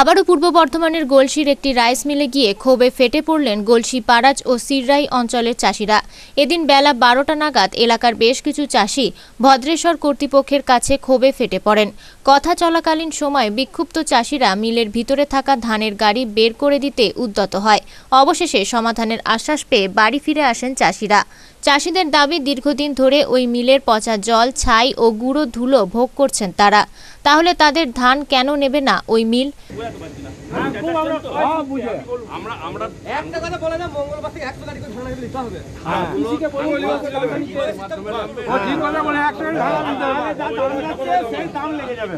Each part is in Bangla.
আবারও পূর্ব বর্ধমানের গোলসির একটি রাইস মিলে গিয়ে ক্ষোভে ফেটে পড়লেন গোলসি পাড়াজ ও সিররাই অঞ্চলের চাষিরা এদিন বেলা বারোটা নাগাদ এলাকার বেশ কিছু চাষি ভদ্রেশ্বর কর্তৃপক্ষের কাছে ক্ষোভে ফেটে পড়েন কথা চলাকালীন সময় বিক্ষুব্ধ চাষিরা মিলের ভিতরে থাকা ধানের গাড়ি বের করে দিতে উদ্যত হয় অবশেষে সমাধানের আশ্বাস পেয়ে বাড়ি ফিরে আসেন চাষিরা চাষিদের দাবি দীর্ঘদিন ধরে ওই মিলের পচা জল ছাই ও গুঁড়ো ধুলো ভোগ করছেন তারা তাহলে তাদের ধান কেন নেবে না ওই মিল হ্যাঁ। হ্যাঁ। হ্যাঁ, যাবে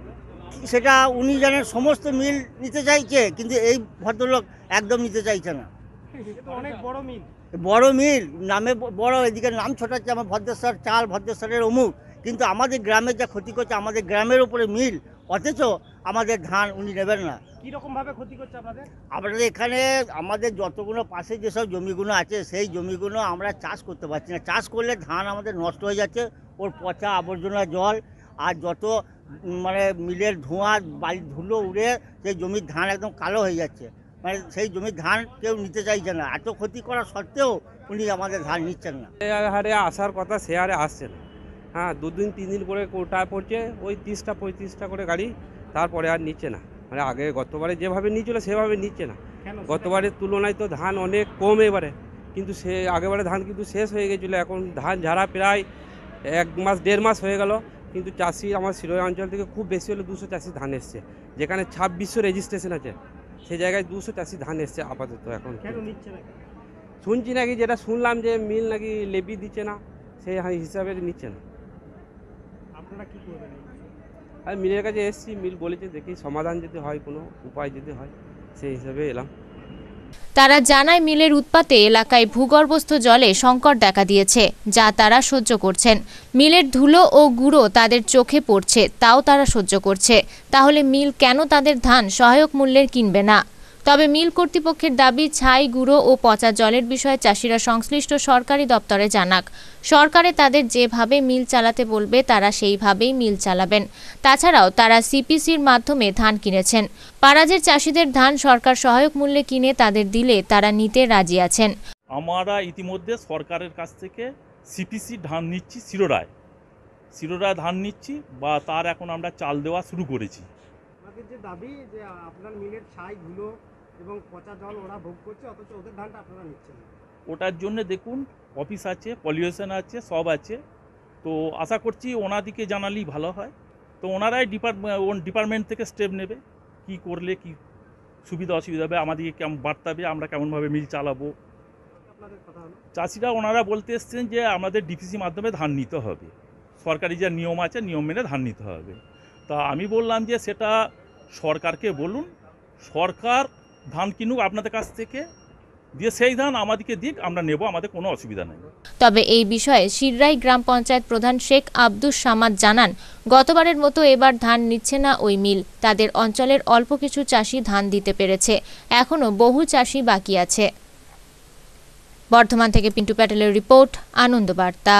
সেটা উনি জানেন সমস্ত মিল নিতে চাইছে কিন্তু এই ভদ্রলোক একদম নিতে চাইছে না অনেক বড় মিল নামে বড় এদিকে নাম ছোটাচ্ছে আমার ভদ্রেশ্বর চাল ভদ্রেশ্বরের অমুক কিন্তু আমাদের গ্রামে যা ক্ষতি করছে আমাদের গ্রামের উপরে মিল অথচ আমাদের ধান উনি নেবেন না কীরকমভাবে ক্ষতি করছে আপনাদের এখানে আমাদের যতগুলো পাশে যেসব জমিগুলো আছে সেই জমিগুলো আমরা চাষ করতে পারছি না চাষ করলে ধান আমাদের নষ্ট হয়ে যাচ্ছে ওর পচা আবর্জনা জল আর যত মানে মিলের ধোঁয়া বাড়ির ধুলো উড়ে সেই জমির ধান একদম কালো হয়ে যাচ্ছে মানে সেই জমির ধান কেউ নিতে চাইছে না এত ক্ষতি করা সত্ত্বেও উনি আমাদের ধান নিচ্ছেন না হারে আসার কথা সে হারে আসছে না হ্যাঁ দুদিন তিন দিন করে কোটা পড়ছে ওই তিরিশটা পঁয়ত্রিশটা করে গাড়ি তারপরে আর নিচ্ছে না মানে আগে গতবারে যেভাবে নিচ্ছিল সেভাবে নিচ্ছে না গতবারের তুলনায় তো ধান অনেক কম এবারে কিন্তু সে আগেবারে ধান কিন্তু শেষ হয়ে গেছিলো এখন ধান ঝাড়া প্রায় এক মাস দেড় মাস হয়ে গেল কিন্তু চাষি আমার শিরোয় অঞ্চল থেকে খুব বেশি হলে দুশো চাষি ধান এসছে যেখানে ছাব্বিশশো রেজিস্ট্রেশন আছে সেই জায়গায় দুশো চাষি ধান এসছে আপাতত এখন শুনছি নাকি যেটা শুনলাম যে মিল নাকি লেবি দিচ্ছে না সেই হিসাবে নিচ্ছে না আর মিলের কাছে এসছি মিল বলেছে দেখি সমাধান যদি হয় কোনো উপায় যদি হয় সেই হিসাবে এলাম তারা জানায় মিলের উৎপাতে এলাকায় ভূগর্ভস্থ জলে সংকট দেখা দিয়েছে যা তারা সহ্য করছেন মিলের ধুলো ও গুঁড়ো তাদের চোখে পড়ছে তাও তারা সহ্য করছে তাহলে মিল কেন তাদের ধান সহায়ক মূল্যের কিনবে না তবে মিল কর্তৃপক্ষের দাবি ছাই গুঁড়ো ও পচা জলের বিষয়ে চাষিরা সংশ্লিষ্ট সরকারি দপ্তরে জানাক সরকারে তাদের যেভাবে মিল চালাতে বলবে তারা সেইভাবেই মিল চালাবেন তাছাড়াও তারা সিপিসির মাধ্যমে ধান কিনেছেন পারাজের চাষিদের ধান সরকার সহায়ক মূল্যে কিনে তাদের দিলে তারা নিতে রাজি আছেন আমরা ইতিমধ্যে সরকারের কাছ থেকে সিপিসি ধান নিচ্ছি শিরোরায় শিরোরায় ধান নিচ্ছি বা তার এখন আমরা চাল দেওয়া শুরু করেছি যে দাবি যে আপনার এবং ভোগ করছে অথচ ওদের আপনারা ওটার জন্য দেখুন অফিস আছে পলিউশন আছে সব আছে তো আশা করছি ওনাদিকে জানালেই ভালো হয় তো ওনারাই ডিপার্টমেন্ট থেকে স্টেপ নেবে কি করলে কি সুবিধা অসুবিধা হবে আমাদেরকে কেমন বাড়তে আমরা কেমনভাবে মিল চালাবো চাষিরা ওনারা বলতে এসছেন যে আমাদের ডিপিসি মাধ্যমে ধান নিতে হবে সরকারি যে নিয়ম আছে নিয়ম মেনে ধান নিতে হবে তা আমি বললাম যে সেটা সরকারকে বলুন সরকার ধান কিনুক আপনাদের কাছ থেকে সেই ধান নেব আমাদের কোনো অসুবিধা নেই তবে এই বিষয়ে শিররাই গ্রাম পঞ্চায়েত প্রধান শেখ আব্দুস সামাদ জানান গতবারের মতো এবার ধান নিচ্ছে না ওই মিল তাদের অঞ্চলের অল্প কিছু চাষি ধান দিতে পেরেছে এখনও বহু চাষি বাকি আছে বর্ধমান থেকে পিন্টু প্যাটেলের রিপোর্ট আনন্দবার্তা